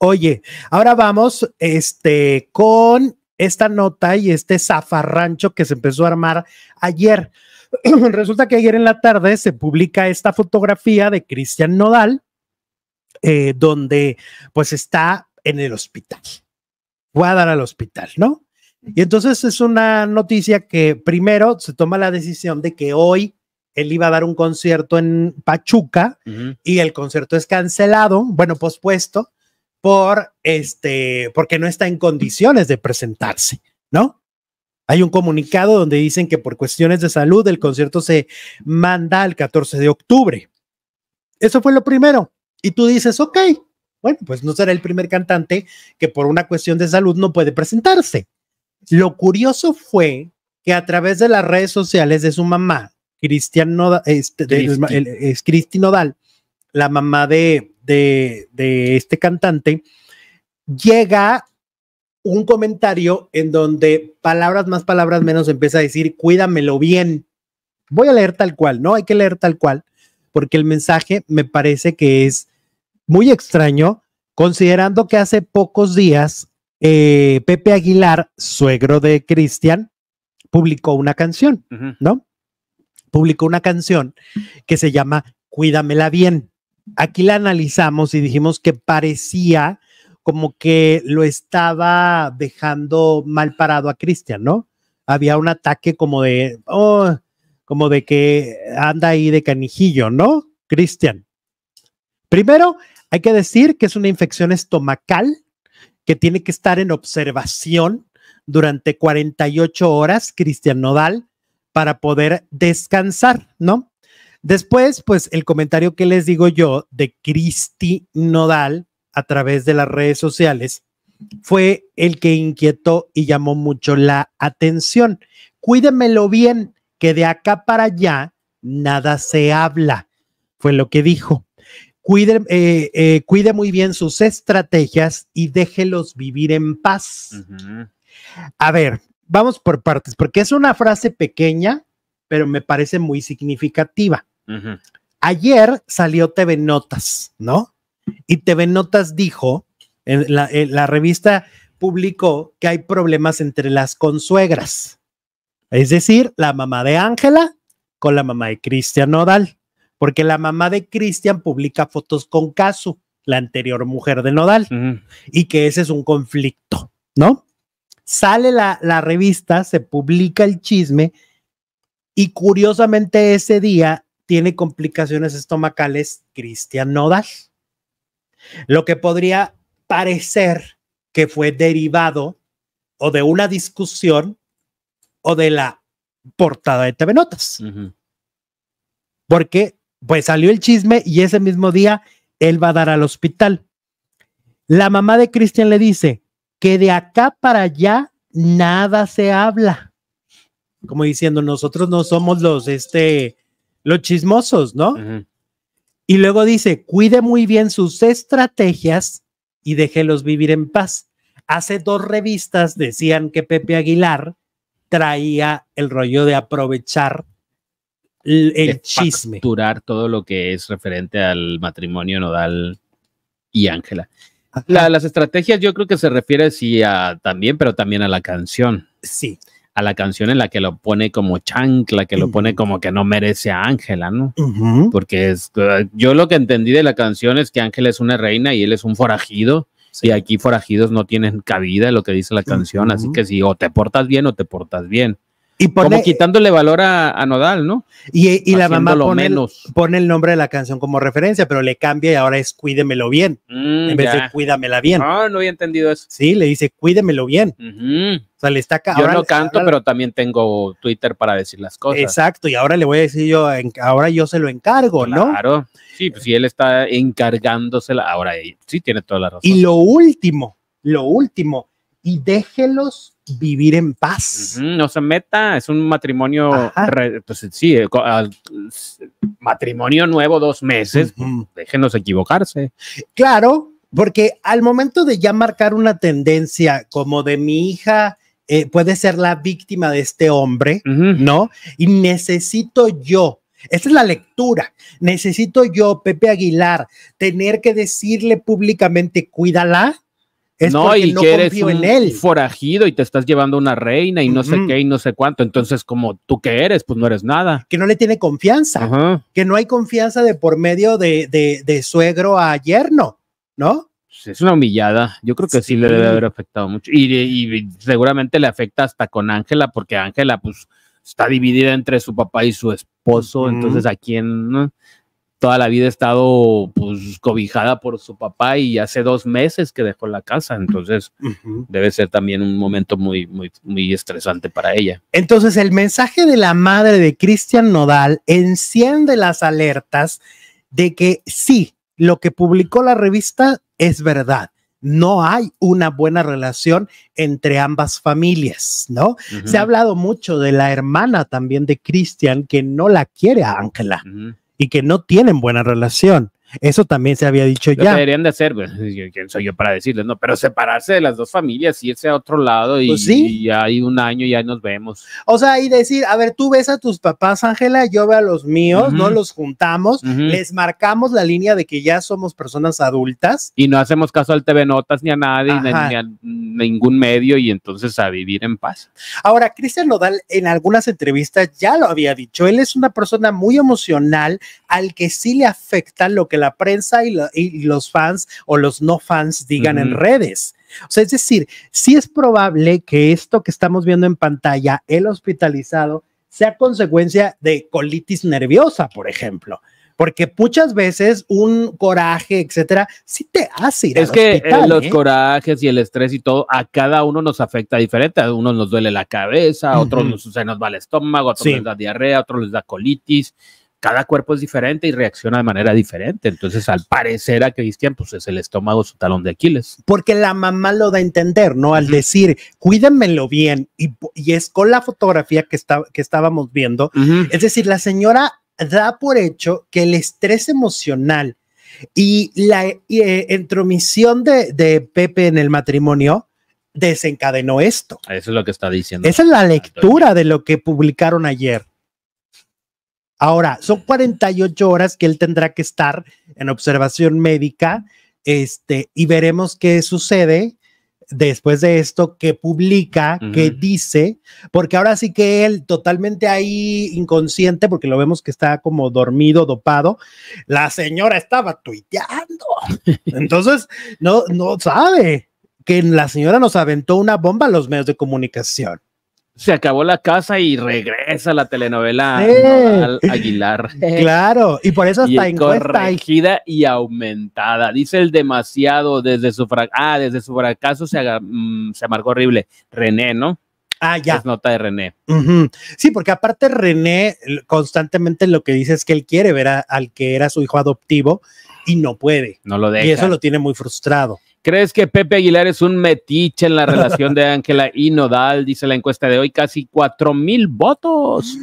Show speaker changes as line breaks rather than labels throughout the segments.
Oye, ahora vamos este, con esta nota y este zafarrancho que se empezó a armar ayer. Resulta que ayer en la tarde se publica esta fotografía de Cristian Nodal, eh, donde pues está en el hospital. Voy a dar al hospital, ¿no? Y entonces es una noticia que primero se toma la decisión de que hoy él iba a dar un concierto en Pachuca y el concierto es cancelado, bueno, pospuesto, por este, porque no está en condiciones de presentarse, ¿no? Hay un comunicado donde dicen que por cuestiones de salud el concierto se manda al 14 de octubre. Eso fue lo primero. Y tú dices, ok, bueno, pues no será el primer cantante que por una cuestión de salud no puede presentarse. Lo curioso fue que a través de las redes sociales de su mamá, Cristian este, Cristi Nodal, la mamá de, este cantante, llega un comentario en donde palabras más, palabras menos empieza a decir, cuídamelo bien. Voy a leer tal cual, ¿no? Hay que leer tal cual, porque el mensaje me parece que es muy extraño, considerando que hace pocos días eh, Pepe Aguilar, suegro de Cristian, publicó una canción, ¿no? Publicó una canción que se llama Cuídamela bien aquí la analizamos y dijimos que parecía como que lo estaba dejando mal parado a Cristian, ¿no? Había un ataque como de, oh, como de que anda ahí de canijillo, ¿no? Cristian. Primero, hay que decir que es una infección estomacal que tiene que estar en observación durante 48 horas, Cristian Nodal, para poder descansar, ¿no? Después, pues el comentario que les digo yo de Cristi Nodal a través de las redes sociales fue el que inquietó y llamó mucho la atención. Cuídemelo bien, que de acá para allá nada se habla, fue lo que dijo. Cuide, eh, eh, muy bien sus estrategias y déjelos vivir en paz. A ver, vamos por partes, porque es una frase pequeña, pero me parece muy significativa. Ayer salió TV Notas, ¿no? Y TV Notas dijo, en la, revista publicó que hay problemas entre las consuegras, es decir, la mamá de Ángela con la mamá de Cristian Nodal, porque la mamá de Cristian publica fotos con Casu, la anterior mujer de Nodal, y que ese es un conflicto, ¿no? Sale la, la revista, se publica el chisme, y curiosamente ese día tiene complicaciones estomacales Cristian Nodal, lo que podría parecer que fue derivado o de una discusión o de la portada de TV Notas. Porque pues salió el chisme y ese mismo día él va a dar al hospital. La mamá de Cristian le dice que de acá para allá nada se habla. Como diciendo, nosotros no somos los este los chismosos, ¿no? Y luego dice, cuide muy bien sus estrategias y déjelos vivir en paz. Hace dos revistas decían que Pepe Aguilar traía el rollo de aprovechar el, chisme.
Facturar todo lo que es referente al matrimonio nodal y Ángela. las estrategias yo creo que se refiere sí a también, pero también a la canción. Sí a la canción en la que lo pone como chancla, que lo pone como que no merece a Ángela, ¿no? Porque eh, yo lo que entendí de la canción es que Ángela es una reina y él es un forajido. Y aquí forajidos no tienen cabida, lo que dice la canción. Así que si o te portas bien
o te portas bien. Y como quitándole valor a, Nodal, ¿no? Y, la mamá pone, pone el nombre de la canción como referencia, pero le cambia y ahora es cuídemelo bien, mm, en vez de cuídamela bien. No, ah, no
había entendido eso. Sí, le dice
cuídemelo bien.
O
sea, le está Yo no canto,
pero también tengo Twitter para decir las cosas. Exacto,
y ahora le voy a decir yo, ahora yo se lo encargo, ¿no?
Claro. Sí, pues si él está encargándosela, ahora sí tiene toda la
razón. Y lo último, lo último, y déjelos vivir en paz.
no se meta, es un matrimonio, pues sí, eh, matrimonio nuevo dos meses,
déjenos equivocarse. Claro, porque al momento de ya marcar una tendencia como de mi hija, eh, puede ser la víctima de este hombre, ¿no? Y necesito yo, esta es la lectura, necesito yo, Pepe Aguilar, tener que decirle públicamente, cuídala, no, y no que eres en
forajido y te estás llevando una reina y no sé qué y no sé cuánto. Entonces, como tú que eres, pues no eres nada. Que no le tiene confianza,
que no hay confianza de por medio de, de, suegro a yerno, ¿no?
Pues, es una humillada. Yo creo que sí, le debe haber afectado mucho. Y, seguramente le afecta hasta con Ángela, porque Ángela, pues, está dividida entre su papá y su esposo. Entonces, ¿a quién? toda la vida ha estado pues cobijada por su papá y hace dos meses que dejó la casa, entonces debe ser también un momento muy, muy, muy estresante para ella.
Entonces el mensaje de la madre de Cristian Nodal enciende las alertas de que sí, lo que publicó la revista es verdad. No hay una buena relación entre ambas familias, ¿no? Se ha hablado mucho de la hermana también de Cristian que no la quiere a Ángela y que no tienen buena relación. Eso también se había dicho Lo ya. deberían
de hacer, ¿quién pues, soy yo para decirles? No, pero separarse de las dos familias, irse a otro lado y, pues hay un año ya nos vemos.
O sea, y decir, a ver, tú ves a tus papás, Ángela, yo veo a los míos, no los juntamos, les marcamos la línea de que ya somos personas adultas.
Y no hacemos caso al TV Notas ni a nadie, ni a, ningún medio, y entonces a vivir en paz.
Ahora, Cristian Nodal en algunas entrevistas ya lo había dicho, él es una persona muy emocional al que sí le afecta lo que la prensa y, los fans o los no fans digan en redes. O sea, es decir, sí es probable que esto que estamos viendo en pantalla, el hospitalizado, sea consecuencia de colitis nerviosa, por ejemplo. Porque muchas veces un coraje, etcétera, sí te hace ir Es al que eh, los ¿eh?
corajes y el estrés y todo, a cada uno nos afecta diferente. A unos nos duele la cabeza, a otros nos, se nos va el estómago, a otros les da diarrea, a otros les da colitis cada cuerpo es diferente y reacciona de manera diferente. Entonces, al parecer a Cristian, pues es el estómago su talón
de Aquiles. Porque la mamá lo da a entender, ¿no? Al decir, cuídenmelo bien, y, es con la fotografía que, que estábamos viendo. Es decir, la señora da por hecho que el estrés emocional y la entromisión eh, intromisión de, de, Pepe en el matrimonio desencadenó esto.
Eso es lo que está diciendo.
Esa es la lectura de lo que publicaron ayer. Ahora, son 48 horas que él tendrá que estar en observación médica este, y veremos qué sucede después de esto, qué publica, qué dice, porque ahora sí que él totalmente ahí inconsciente, porque lo vemos que está como dormido, dopado, la señora estaba tuiteando. Entonces, no, no sabe que la señora nos aventó una bomba a los medios de comunicación
se acabó la casa y regresa la telenovela al Aguilar.
Claro, y por eso está corregida
y aumentada. Dice el demasiado desde su fracaso. Ah, desde su fracaso se, marcó mm, se amargó horrible. René, ¿no? Ah, ya. Es nota de René.
Sí, porque aparte René constantemente lo que dice es que él quiere ver al que era su hijo adoptivo y no puede. No lo deja. Y eso lo tiene muy frustrado.
¿Crees que Pepe Aguilar es un metiche en la relación de Ángela y Nodal? Dice la encuesta de hoy, casi 4 mil votos.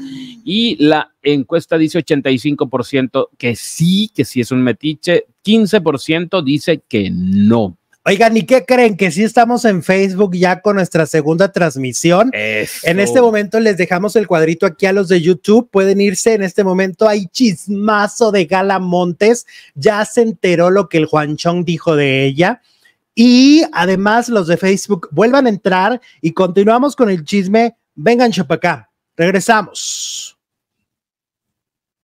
Y la encuesta dice 85% que sí, que sí es un metiche, 15% dice que no.
Oigan, ¿y qué creen? Que sí estamos en Facebook ya con nuestra segunda transmisión. En este momento les dejamos el cuadrito aquí a los de YouTube. Pueden irse en este momento. Hay chismazo de Gala Montes. Ya se enteró lo que el Juanchón dijo de ella. Y además los de Facebook vuelvan a entrar y continuamos con el chisme. Vengan, chapacá. Regresamos.